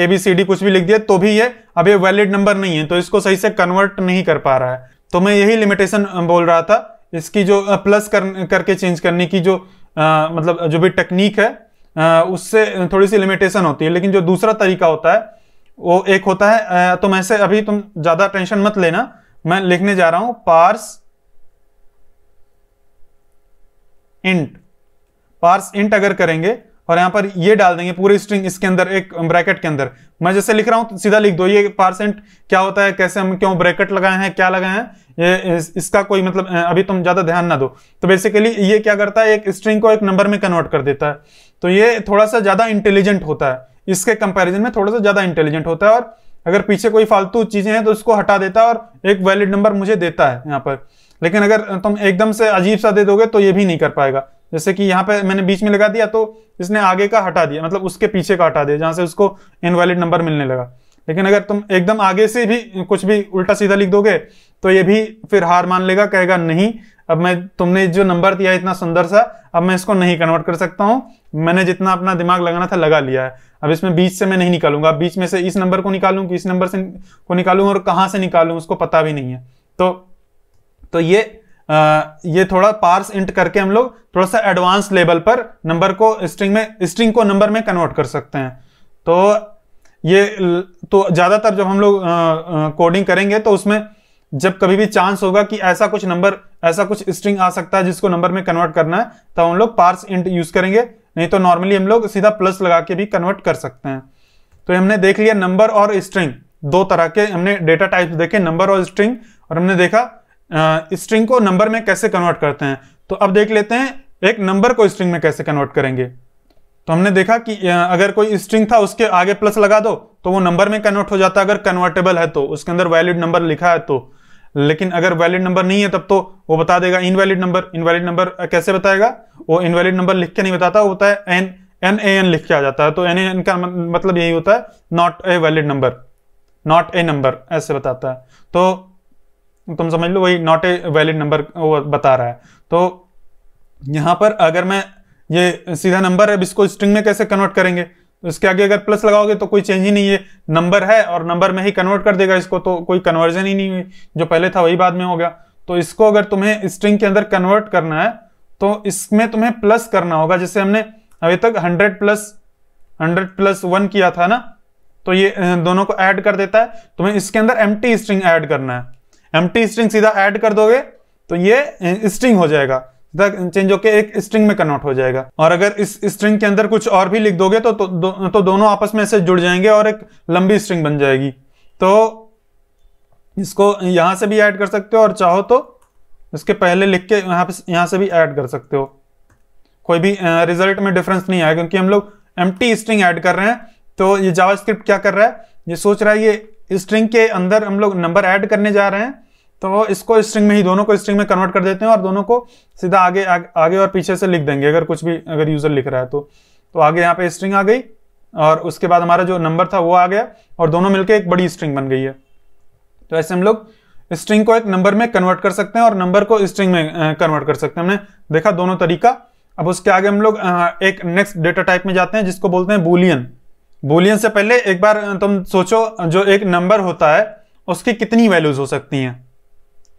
ए बी सी डी कुछ भी लिख दिए तो भी ये अब ये वैलिड नंबर नहीं है तो इसको सही से कन्वर्ट नहीं कर पा रहा है तो मैं यही लिमिटेशन बोल रहा था इसकी जो प्लस कर, करके चेंज करने की जो आ, मतलब जो भी टेक्निक है आ, उससे थोड़ी सी लिमिटेशन होती है लेकिन जो दूसरा तरीका होता है वो एक होता है तुम तो ऐसे अभी तुम ज्यादा टेंशन मत लेना मैं लिखने जा रहा हूं पार्स इंट पार्स इंट अगर करेंगे और यहां पर ये डाल देंगे पूरी स्ट्रिंग इसके अंदर एक ब्रैकेट के अंदर मैं जैसे लिख रहा हूं सीधा लिख दो ये इंट क्या होता है कैसे हम क्यों ब्रैकेट लगाए हैं क्या लगाए हैं ये इस, इसका कोई मतलब अभी तुम ज्यादा ध्यान ना दो तो बेसिकली ये क्या करता है एक स्ट्रिंग को एक नंबर में कन्वर्ट कर देता है तो ये थोड़ा सा ज्यादा इंटेलिजेंट होता है इसके कंपेरिजन में थोड़ा सा ज्यादा इंटेलिजेंट होता है और अगर पीछे कोई फालतू चीजें हैं तो उसको हटा देता है और एक वैलिड नंबर मुझे देता है यहाँ पर लेकिन अगर तुम एकदम से अजीब सा दे दोगे तो ये भी नहीं कर पाएगा जैसे कि यहाँ पे मैंने बीच में लगा दिया तो इसने आगे का हटा दिया मतलब उसके पीछे का हटा दिया जहाँ से उसको इनवैलिड नंबर मिलने लगा लेकिन अगर तुम एकदम आगे से भी कुछ भी उल्टा सीधा लिख दोगे तो ये भी फिर हार मान लेगा कहेगा नहीं अब मैं तुमने जो नंबर दिया इतना सुंदर सा अब मैं इसको नहीं कन्वर्ट कर सकता हूँ मैंने जितना अपना दिमाग लगाना था लगा लिया है अब इसमें बीच से मैं नहीं निकालूंगा बीच में से इस नंबर को निकालू इस नंबर से को निकालू और कहाँ से निकालू उसको पता भी नहीं है तो तो ये ये थोड़ा पार्स इंट करके हम लोग थोड़ा सा एडवांस लेवल पर नंबर को स्ट्रिंग में स्ट्रिंग को नंबर में कन्वर्ट कर सकते हैं तो ये तो ज़्यादातर जब हम लोग कोडिंग करेंगे तो उसमें जब कभी भी चांस होगा कि ऐसा कुछ नंबर ऐसा कुछ स्ट्रिंग आ सकता है जिसको नंबर में कन्वर्ट करना है तो हम लोग पार्स इंट यूज करेंगे नहीं तो नॉर्मली हम लोग सीधा प्लस लगा के भी कन्वर्ट कर सकते हैं तो हमने देख लिया नंबर और स्ट्रिंग दो तरह के हमने डेटा टाइप्स देखे नंबर और स्ट्रिंग और हमने देखा स्ट्रिंग को नंबर में कैसे कन्वर्ट करते हैं तो अब देख लेते हैं एक नंबर को स्ट्रिंग में कैसे कन्वर्ट करेंगे तो हमने देखा कि अगर कोई स्ट्रिंग था उसके आगे प्लस लगा दो तो वो नंबर में कन्वर्ट हो जाता है अगर कन्वर्टेबल है तो उसके अंदर वैलिड नंबर लिखा है तो लेकिन अगर वैलिड नंबर नहीं है तब तो वो बता देगा इनवैलिड नंबर इनवैलिड नंबर कैसे बताएगा वो इनवैलिड नंबर लिख के नहीं बताता वो होता है एन एन ए एन लिख के आ जाता है तो एन ए एन का मतलब यही होता है not a valid number not a number ऐसे बताता है तो तुम समझ लो वही नॉट ए वैलिड नंबर बता रहा है तो यहाँ पर अगर मैं ये सीधा नंबर है इसको स्ट्रिंग में कैसे कन्वर्ट करेंगे तो इसके आगे अगर प्लस लगाओगे तो कोई चेंज ही नहीं है नंबर है और नंबर में ही कन्वर्ट कर देगा इसको तो कोई कन्वर्जन ही नहीं हुई जो पहले था वही बाद में हो गया तो इसको अगर तुम्हें स्ट्रिंग के अंदर कन्वर्ट करना है तो इसमें तुम्हें प्लस करना होगा जैसे हमने अभी तक hundred plus hundred plus one किया था ना तो ये दोनों को ऐड कर देता है तुम्हें इसके अंदर एम स्ट्रिंग ऐड करना है एम स्ट्रिंग सीधा ऐड कर दोगे तो ये स्ट्रिंग हो जाएगा चेंज होकर एक स्ट्रिंग में कन्वर्ट हो जाएगा और अगर इस स्ट्रिंग के अंदर कुछ और भी लिख दोगे तो तो, दो, तो दोनों आपस में ऐसे जुड़ जाएंगे और एक लंबी स्ट्रिंग बन जाएगी तो इसको यहां से भी ऐड कर सकते हो और चाहो तो इसके पहले लिख के यहाँ पे यहाँ से भी ऐड कर सकते हो कोई भी रिजल्ट में डिफरेंस नहीं आया क्योंकि हम लोग एम स्ट्रिंग ऐड कर रहे हैं तो ये जावास्क्रिप्ट क्या कर रहा है ये सोच रहा है ये स्ट्रिंग के अंदर हम लोग नंबर ऐड करने जा रहे हैं तो इसको स्ट्रिंग में ही दोनों को स्ट्रिंग में कन्वर्ट कर देते हैं और दोनों को सीधा आगे आ, आगे और पीछे से लिख देंगे अगर कुछ भी अगर यूजर लिख रहा है तो तो आगे यहाँ पे स्ट्रिंग आ गई और उसके बाद हमारा जो नंबर था वो आ गया और दोनों मिलकर एक बड़ी स्ट्रिंग बन गई है तो ऐसे हम लोग स्ट्रिंग को एक नंबर में कन्वर्ट कर सकते हैं और नंबर को स्ट्रिंग में कन्वर्ट कर सकते हैं हमने देखा दोनों तरीका अब उसके आगे हम लोग एक नेक्स्ट डेटा टाइप में जाते हैं जिसको बोलते हैं बुलियन बुलियन से पहले एक बार तुम सोचो जो एक नंबर होता है उसकी कितनी वैल्यूज हो सकती हैं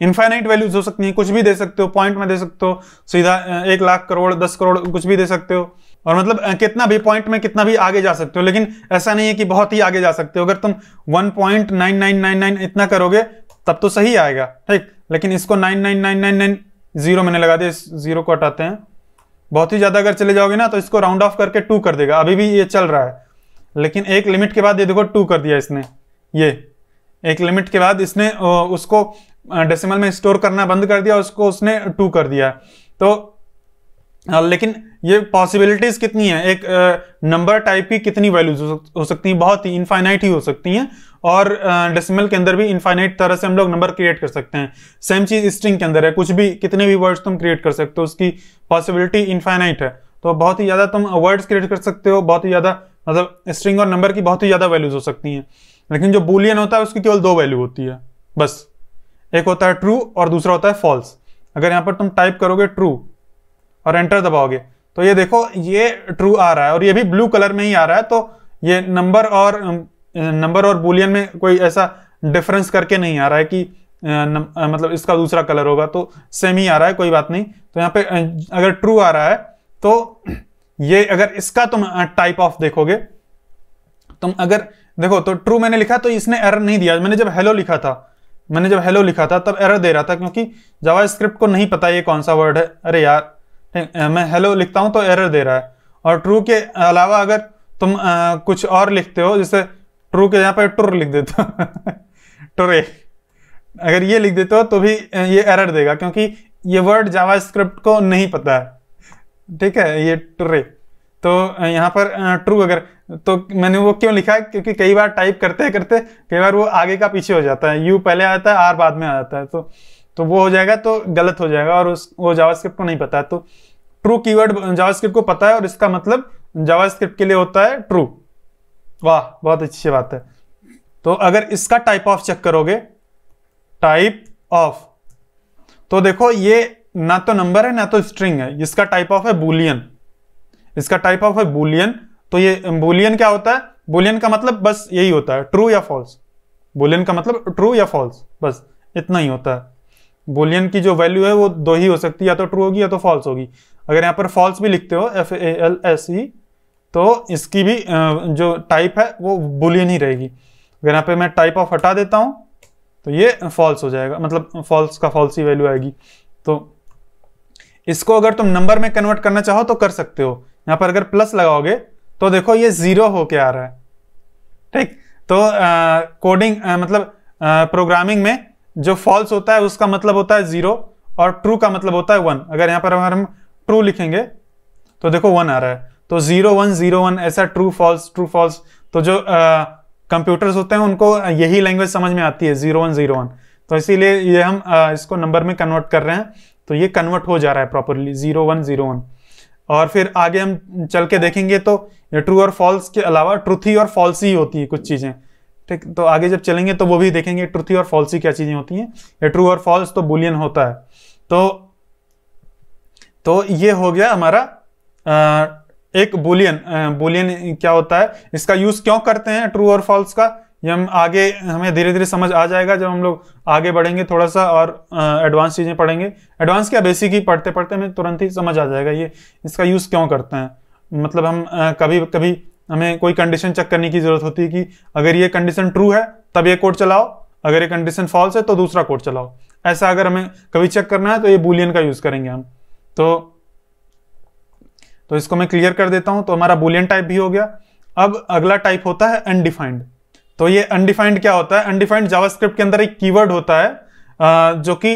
इन्फाइनाइट वैल्यूज हो सकती हैं कुछ भी दे सकते हो पॉइंट में दे सकते हो सीधा एक लाख करोड़ दस करोड़ कुछ भी दे सकते हो और मतलब कितना भी पॉइंट में कितना भी आगे जा सकते हो लेकिन ऐसा नहीं है कि बहुत ही आगे जा सकते हो अगर तुम 1.9999 इतना करोगे तब तो सही आएगा ठीक लेकिन इसको 99999 जीरो मैंने लगा दिया इस जीरो को हटाते हैं बहुत ही ज़्यादा अगर चले जाओगे ना तो इसको राउंड ऑफ करके टू कर देगा अभी भी ये चल रहा है लेकिन एक लिमिट के बाद ये देखो टू कर दिया इसने ये एक लिमिट के बाद इसने उसको डेसिमल में स्टोर करना बंद कर दिया उसको उसने टू कर दिया तो लेकिन ये पॉसिबिलिटीज कितनी है एक नंबर टाइप की कितनी वैल्यूज हो सकती हैं बहुत ही इनफाइनाइट ही हो सकती हैं और डेसिमल के अंदर भी इनफाइनाइट तरह से हम लोग नंबर क्रिएट कर सकते हैं सेम चीज स्ट्रिंग के अंदर है कुछ भी कितने भी वर्ड्स तुम क्रिएट कर सकते हो उसकी पॉसिबिलिटी इनफाइनाइट है तो बहुत ही ज़्यादा तुम वर्ड्स क्रिएट कर सकते हो बहुत ही ज़्यादा मतलब स्ट्रिंग और नंबर की बहुत ही ज़्यादा वैल्यूज हो सकती हैं लेकिन जो बुलियन होता है उसकी केवल दो वैल्यू होती है बस एक होता है ट्रू और दूसरा होता है फॉल्स अगर यहाँ पर तुम टाइप करोगे ट्रू और एंटर दबाओगे तो ये देखो ये ट्रू आ रहा है और ये भी ब्लू कलर में ही आ रहा है तो ये नंबर और नंबर और बुलियन में कोई ऐसा डिफरेंस करके नहीं आ रहा है कि न, मतलब इसका दूसरा कलर होगा तो सेम ही आ रहा है कोई बात नहीं तो यहाँ पे अगर ट्रू आ रहा है तो ये अगर इसका तुम टाइप ऑफ देखोगे तुम अगर देखो तो ट्रू मैंने लिखा तो इसने एरर नहीं दिया मैंने जब हेलो लिखा था मैंने जब हेलो लिखा था तब एरर दे रहा था क्योंकि जावास्क्रिप्ट को नहीं पता ये कौन सा वर्ड है अरे यार मैं हेलो लिखता हूँ तो एरर दे रहा है और ट्रू के अलावा अगर तुम आ, कुछ और लिखते हो जैसे ट्रू के यहाँ पर टुर लिख देते हो टुरे अगर ये लिख देते हो तो भी ये एरर देगा क्योंकि ये वर्ड जावास्क्रिप्ट को नहीं पता है ठीक है ये टुरे तो यहाँ पर ट्रू अगर तो मैंने वो क्यों लिखा है क्योंकि कई बार टाइप करते करते कई बार वो आगे का पीछे हो जाता है यू पहले आ जाता है आर बाद में आ जाता है तो तो वो हो जाएगा तो गलत हो जाएगा और उस वो जावास्क्रिप्ट को नहीं पता है तो ट्रू कीवर्ड जावास्क्रिप्ट को पता है और इसका मतलब जावास्क्रिप्ट के लिए होता है ट्रू वाह बहुत अच्छी बात है तो अगर इसका टाइप ऑफ चेक करोगे टाइप ऑफ तो देखो ये ना तो नंबर है ना तो स्ट्रिंग है इसका टाइप ऑफ है बुलियन इसका टाइप ऑफ है बुलियन तो ये बुलियन क्या होता है बुलियन का मतलब बस यही होता है ट्रू या फॉल्स बुलियन का मतलब ट्रू या फॉल्स बस इतना ही होता है बुलियन की जो वैल्यू है वो दो ही हो सकती है या तो ट्रू होगी या तो फॉल्स होगी अगर यहाँ पर फॉल्स भी लिखते हो F A L S E तो इसकी भी जो टाइप है वो बुलियन ही रहेगी अगर यहाँ पे मैं टाइप ऑफ हटा देता हूँ तो ये फॉल्स हो जाएगा मतलब फॉल्स का फॉल्स ही वैल्यू आएगी तो इसको अगर तुम नंबर में कन्वर्ट करना चाहो तो कर सकते हो यहाँ पर अगर प्लस लगाओगे तो देखो ये जीरो होके आ रहा है ठीक तो कोडिंग uh, uh, मतलब प्रोग्रामिंग uh, में जो फॉल्स होता है उसका मतलब होता है जीरो और ट्रू का मतलब होता है वन अगर यहाँ पर अगर हम ट्रू लिखेंगे तो देखो वन आ रहा है तो जीरो वन जीरो वन ऐसा ट्रू फॉल्स ट्रू फॉल्स तो जो कंप्यूटर्स होते हैं उनको यही लैंग्वेज समझ में आती है जीरो वन जीरो वन तो इसीलिए ये हम आ, इसको नंबर में कन्वर्ट कर रहे हैं तो ये कन्वर्ट हो जा रहा है properly zero one zero one और फिर आगे हम चल के देखेंगे तो ट्रू और फॉल्स के अलावा ट्रुथी और फॉल्सी होती है कुछ चीज़ें ठीक तो आगे जब चलेंगे तो वो भी देखेंगे ट्रुथी और फॉल्सी क्या चीज़ें होती हैं ये ट्रू और फॉल्स तो बुलियन होता है तो तो ये हो गया हमारा एक बुलियन बुलियन क्या होता है इसका यूज़ क्यों करते हैं ट्रू और फॉल्स का ये हम आगे हमें धीरे धीरे समझ आ जाएगा जब हम लोग आगे बढ़ेंगे थोड़ा सा और एडवांस चीज़ें पढ़ेंगे एडवांस क्या बेसिक ही पढ़ते पढ़ते हमें तुरंत ही समझ आ जाएगा ये इसका यूज़ क्यों करते हैं मतलब हम आ, कभी कभी हमें कोई कंडीशन चेक करने की ज़रूरत होती है कि अगर ये कंडीशन ट्रू है तब ये कोड चलाओ अगर ये कंडीशन फॉल्स है तो दूसरा कोड चलाओ ऐसा अगर हमें कभी चेक करना है तो ये बुलियन का यूज़ करेंगे हम तो तो इसको मैं क्लियर कर देता हूँ तो हमारा बुलियन टाइप भी हो गया अब अगला टाइप होता है अनडिफाइंड तो ये अनडिफाइंड क्या होता है अनडिफाइंड जावास्क्रिप्ट के अंदर एक कीवर्ड होता है जो कि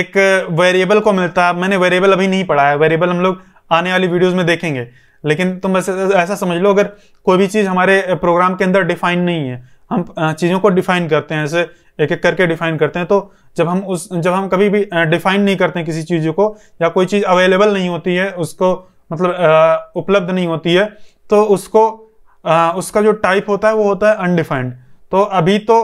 एक वेरिएबल को मिलता है मैंने वेरिएबल अभी नहीं पढ़ा है वेरिएबल हम लोग आने वाली वीडियोस में देखेंगे लेकिन तुम ऐसे ऐसा समझ लो अगर कोई भी चीज़ हमारे प्रोग्राम के अंदर डिफाइन नहीं है हम चीज़ों को डिफाइन करते हैं ऐसे एक एक करके डिफाइन करते हैं तो जब हम उस जब हम कभी भी डिफाइन नहीं करते हैं किसी चीज़ को या कोई चीज़ अवेलेबल नहीं होती है उसको मतलब उपलब्ध नहीं होती है तो उसको आ, उसका जो टाइप होता है वो होता है अनडिफाइंड तो अभी तो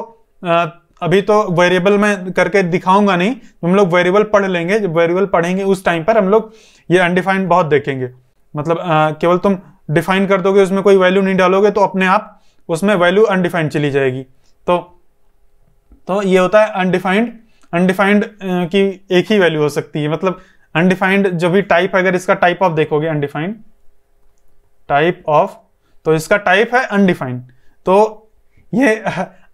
आ, अभी तो वेरिएबल में करके दिखाऊंगा नहीं हम लोग वेरिएबल पढ़ लेंगे जब वेरिएबल पढ़ेंगे उस टाइम पर हम लोग ये अनडिफाइंड बहुत देखेंगे मतलब केवल तुम डिफाइन कर दोगे उसमें कोई वैल्यू नहीं डालोगे तो अपने आप उसमें वैल्यू अनडिफाइंड चली जाएगी तो तो ये होता है अनडिफाइंड अनडिफाइंड की एक ही वैल्यू हो सकती है मतलब अनडिफाइंड जो भी टाइप अगर इसका टाइप ऑफ देखोगे अनडिफाइंड टाइप ऑफ तो इसका टाइप है अनडिफाइंड तो ये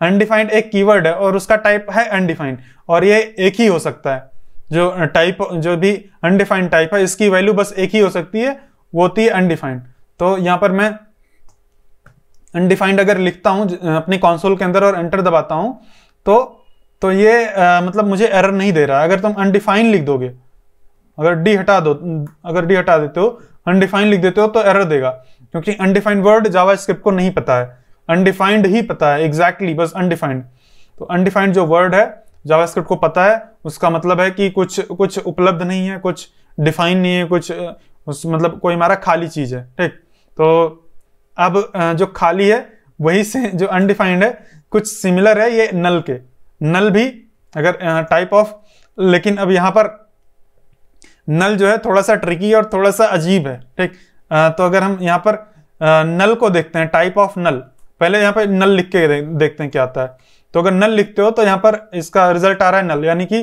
अनडिफाइंड (laughs) एक कीवर्ड है और उसका टाइप है अनडिफाइंड और ये एक ही हो सकता है जो टाइप जो भी अनडिफाइंड टाइप है इसकी वैल्यू बस एक ही हो सकती है वो होती है अनडिफाइंड तो यहां पर मैं अनडिफाइंड अगर लिखता हूं अपने कॉन्सोल के अंदर और एंटर दबाता हूं तो तो ये आ, मतलब मुझे एरर नहीं दे रहा अगर तुम अनडिफाइंड लिख दोगे अगर डी हटा दो अगर डी हटा देते हो अनडिफाइंड लिख देते हो तो एरर देगा क्योंकि अनडिफाइंड वर्ड जावा को नहीं पता है अनडिफाइंड ही पता है एग्जैक्टली exactly, बस अनडिफाइंड तो अनडिफाइंड जो वर्ड है जावास्क्रिप्ट को पता है उसका मतलब है कि कुछ कुछ उपलब्ध नहीं है कुछ डिफाइन नहीं है कुछ उस मतलब कोई हमारा खाली चीज़ है ठीक तो अब जो खाली है वही से जो अनडिफाइंड है कुछ सिमिलर है ये नल के नल भी अगर टाइप ऑफ लेकिन अब यहाँ पर नल जो है थोड़ा सा ट्रिकी और थोड़ा सा अजीब है ठीक तो अगर हम यहाँ पर नल को देखते हैं टाइप ऑफ नल पहले यहाँ पर नल लिख के देखते हैं क्या आता है तो अगर नल लिखते हो तो यहाँ पर इसका रिजल्ट आ रहा है नल यानी कि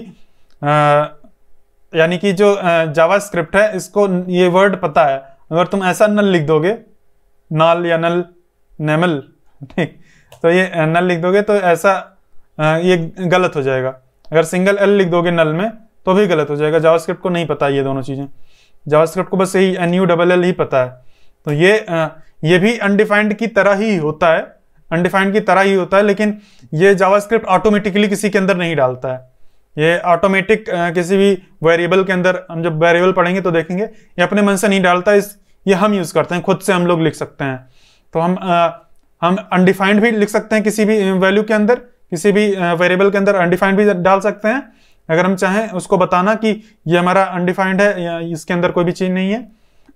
यानी कि जो जावा स्क्रिप्ट है इसको ये वर्ड पता है अगर तुम ऐसा नल लिख दोगे नल या नल नेमल (laughs) ठीक तो ये नल लिख दोगे तो ऐसा ये गलत हो जाएगा अगर सिंगल एल लिख दोगे नल में तो भी गलत हो जाएगा स्क्रिप्ट को नहीं पता ये दोनों चीज़ें जावास्क्रिप्ट को बस यही एन यू डबल एल ही पता है तो ये ये भी अनडिफाइंड की तरह ही होता है अनडिफाइंड की तरह ही होता है लेकिन ये जावास्क्रिप्ट ऑटोमेटिकली किसी के अंदर नहीं डालता है ये ऑटोमेटिक किसी भी वेरिएबल के अंदर हम जब वेरिएबल पढ़ेंगे तो देखेंगे ये अपने मन से नहीं डालता इस ये हम यूज़ करते हैं खुद से हम लोग लिख सकते हैं तो हम आ, हम अनडिफाइंड भी लिख सकते हैं किसी भी वैल्यू के अंदर किसी भी वेरिएबल के अंदर अनडिफाइंड भी डाल सकते हैं अगर हम चाहें उसको बताना कि ये हमारा अनडिफाइंड है या इसके अंदर कोई भी चीज़ नहीं है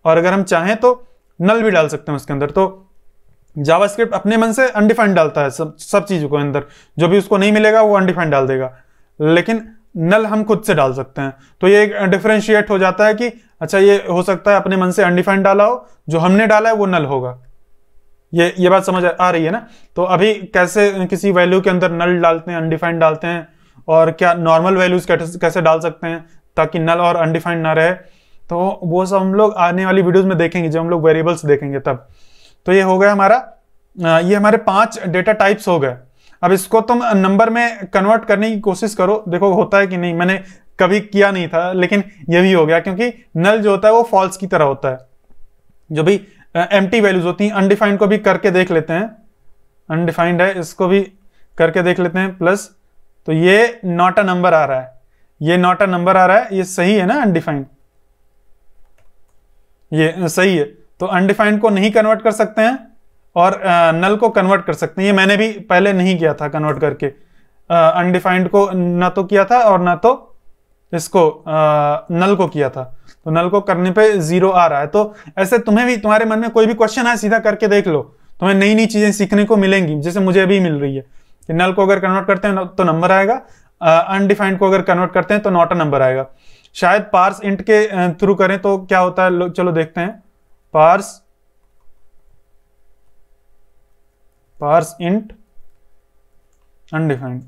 और अगर हम चाहें तो नल भी डाल सकते हैं उसके अंदर तो जावास्क्रिप्ट अपने मन से अनडिफाइंड डालता है सब सब चीज़ों को अंदर जो भी उसको नहीं मिलेगा वो अनडिफाइंड डाल देगा लेकिन नल हम खुद से डाल सकते हैं तो ये एक डिफ्रेंशिएट हो जाता है कि अच्छा ये हो सकता है अपने मन से अनडिफाइंड डाला हो जो हमने डाला है वो नल होगा ये ये बात समझ आ रही है ना तो अभी कैसे किसी वैल्यू के अंदर नल डालते हैं अनडिफाइंड डालते हैं और क्या नॉर्मल वैल्यूज कैसे डाल सकते हैं ताकि नल और अनडिफाइंड ना रहे तो वो सब हम लोग आने वाली वीडियोज में देखेंगे जब हम लोग वेरिएबल्स देखेंगे तब तो ये हो गया हमारा ये हमारे पांच डेटा टाइप्स हो गए अब इसको तुम नंबर में कन्वर्ट करने की कोशिश करो देखो होता है कि नहीं मैंने कभी किया नहीं था लेकिन ये भी हो गया क्योंकि नल जो होता है वो फॉल्स की तरह होता है जो भी एम वैल्यूज होती हैं अनडिफाइंड को भी करके देख लेते हैं अनडिफाइंड है इसको भी करके देख लेते हैं प्लस तो ये नॉट अ नंबर आ रहा है ये नॉट अ नंबर आ रहा है ये सही है ना अनडिफाइंड ये सही है तो अनडिफाइंड को नहीं कन्वर्ट कर सकते हैं और नल को कन्वर्ट कर सकते हैं ये मैंने भी पहले नहीं किया था कन्वर्ट करके अनडिफाइंड को ना तो किया था और ना तो इसको नल को किया था तो नल को करने पे जीरो आ रहा है तो ऐसे तुम्हें भी तुम्हारे मन में कोई भी क्वेश्चन है सीधा करके देख लो तुम्हें नई नई चीजें सीखने को मिलेंगी जैसे मुझे अभी मिल रही है नल को अगर कन्वर्ट करते हैं तो नंबर आएगा अनडिफाइंड uh, को अगर कन्वर्ट करते हैं तो नॉट अ नंबर आएगा शायद पार्स इंट के थ्रू करें तो क्या होता है चलो देखते हैं पार्स पार्स इंट अनडिफाइंड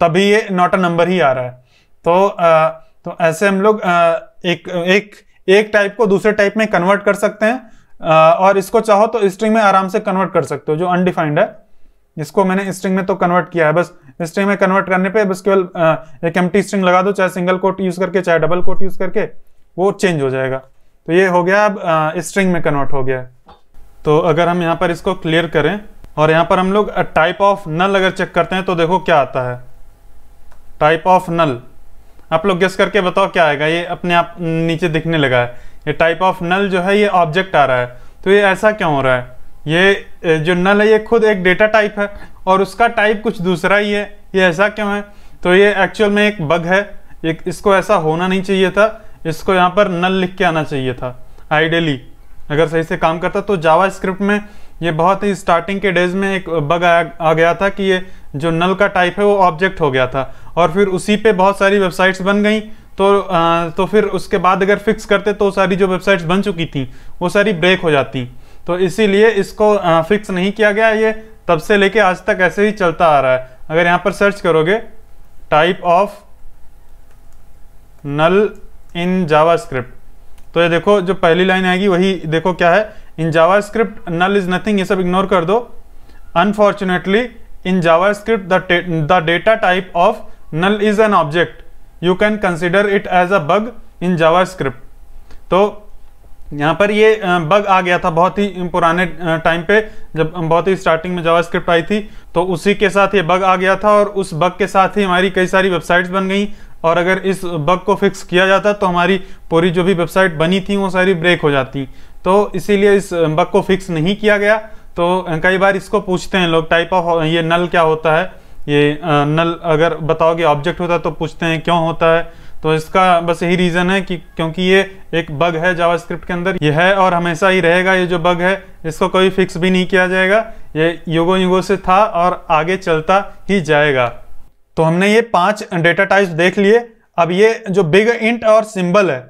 तभी ये नॉट अ नंबर ही आ रहा है तो आ, तो ऐसे हम लोग एक एक एक टाइप को दूसरे टाइप में कन्वर्ट कर सकते हैं आ, और इसको चाहो तो स्ट्रिंग में आराम से कन्वर्ट कर सकते हो जो अनडिफाइंड है इसको मैंने स्ट्रिंग में तो कन्वर्ट किया है बस स्ट्रिंग में कन्वर्ट करने पे बस केवल एक एम स्ट्रिंग लगा दो चाहे सिंगल कोट यूज करके चाहे डबल कोट यूज करके वो चेंज हो जाएगा तो ये हो गया अब स्ट्रिंग में कन्वर्ट हो गया तो अगर हम यहाँ पर इसको क्लियर करें और यहाँ पर हम लोग टाइप ऑफ नल अगर चेक करते हैं तो देखो क्या आता है टाइप ऑफ नल आप लोग गेस करके बताओ क्या आएगा ये अपने आप नीचे दिखने लगा है ये टाइप ऑफ नल जो है ये ऑब्जेक्ट आ रहा है तो ये ऐसा क्यों हो रहा है ये जो नल है ये खुद एक डेटा टाइप है और उसका टाइप कुछ दूसरा ही है ये ऐसा क्यों है तो ये एक्चुअल में एक बग है एक इसको ऐसा होना नहीं चाहिए था इसको यहाँ पर नल लिख के आना चाहिए था आइडियली अगर सही से काम करता तो जावा स्क्रिप्ट में ये बहुत ही स्टार्टिंग के डेज में एक बग आ, आ गया था कि ये जो नल का टाइप है वो ऑब्जेक्ट हो गया था और फिर उसी पे बहुत सारी वेबसाइट्स बन गई तो आ, तो फिर उसके बाद अगर फिक्स करते तो सारी जो वेबसाइट्स बन चुकी थी वो सारी ब्रेक हो जाती तो इसीलिए इसको फिक्स नहीं किया गया ये तब से लेके आज तक ऐसे ही चलता आ रहा है अगर यहाँ पर सर्च करोगे type of null in JavaScript तो ये देखो जो पहली लाइन आएगी वही देखो क्या है in JavaScript null is nothing ये सब इग्नोर कर दो unfortunately in JavaScript the data type of null is an object you can consider it as a bug in JavaScript तो यहाँ पर ये बग आ गया था बहुत ही पुराने टाइम पे जब बहुत ही स्टार्टिंग में जावास्क्रिप्ट आई थी तो उसी के साथ ये बग आ गया था और उस बग के साथ ही हमारी कई सारी वेबसाइट्स बन गई और अगर इस बग को फिक्स किया जाता तो हमारी पूरी जो भी वेबसाइट बनी थी वो सारी ब्रेक हो जाती तो इसीलिए इस बग को फिक्स नहीं किया गया तो कई बार इसको पूछते हैं लोग टाइप ऑफ ये नल क्या होता है ये नल अगर बताओगे ऑब्जेक्ट होता है तो पूछते हैं क्यों होता है तो इसका बस यही रीज़न है कि क्योंकि ये एक बग है जावास्क्रिप्ट के अंदर ये है और हमेशा ही रहेगा ये जो बग है इसको कोई फिक्स भी नहीं किया जाएगा ये युगो युगो से था और आगे चलता ही जाएगा तो हमने ये पांच डेटा टाइप्स देख लिए अब ये जो बिग इंट और सिंबल है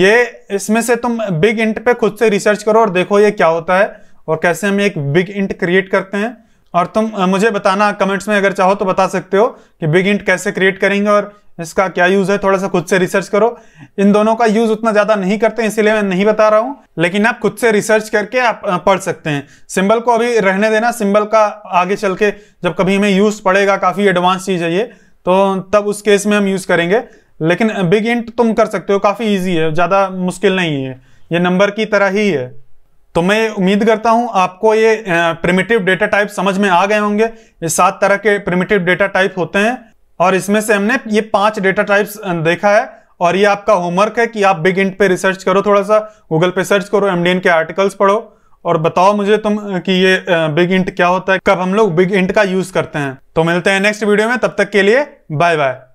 ये इसमें से तुम बिग इंट पे खुद से रिसर्च करो और देखो ये क्या होता है और कैसे हम एक बिग इंट क्रिएट करते हैं और तुम मुझे बताना कमेंट्स में अगर चाहो तो बता सकते हो कि बिग इंट कैसे क्रिएट करेंगे और इसका क्या यूज है थोड़ा सा खुद से रिसर्च करो इन दोनों का यूज उतना ज्यादा नहीं करते इसीलिए मैं नहीं बता रहा हूं लेकिन आप खुद से रिसर्च करके आप पढ़ सकते हैं सिंबल को अभी रहने देना सिंबल का आगे चल के जब कभी हमें यूज पड़ेगा काफी एडवांस चीज है ये तो तब उस केस में हम यूज करेंगे लेकिन बिग इंट तुम कर सकते हो काफी ईजी है ज्यादा मुश्किल नहीं है ये नंबर की तरह ही है तो मैं उम्मीद करता हूं आपको ये प्रिमिटिव डेटा टाइप समझ में आ गए होंगे ये सात तरह के प्रिमिटिव डेटा टाइप होते हैं और इसमें से हमने ये पांच डेटा टाइप्स देखा है और ये आपका होमवर्क है कि आप बिग इंट पे रिसर्च करो थोड़ा सा गूगल पे सर्च करो एमडीएन के आर्टिकल्स पढ़ो और बताओ मुझे तुम कि ये बिग इंट क्या होता है कब हम लोग बिग इंट का यूज करते हैं तो मिलते हैं नेक्स्ट वीडियो में तब तक के लिए बाय बाय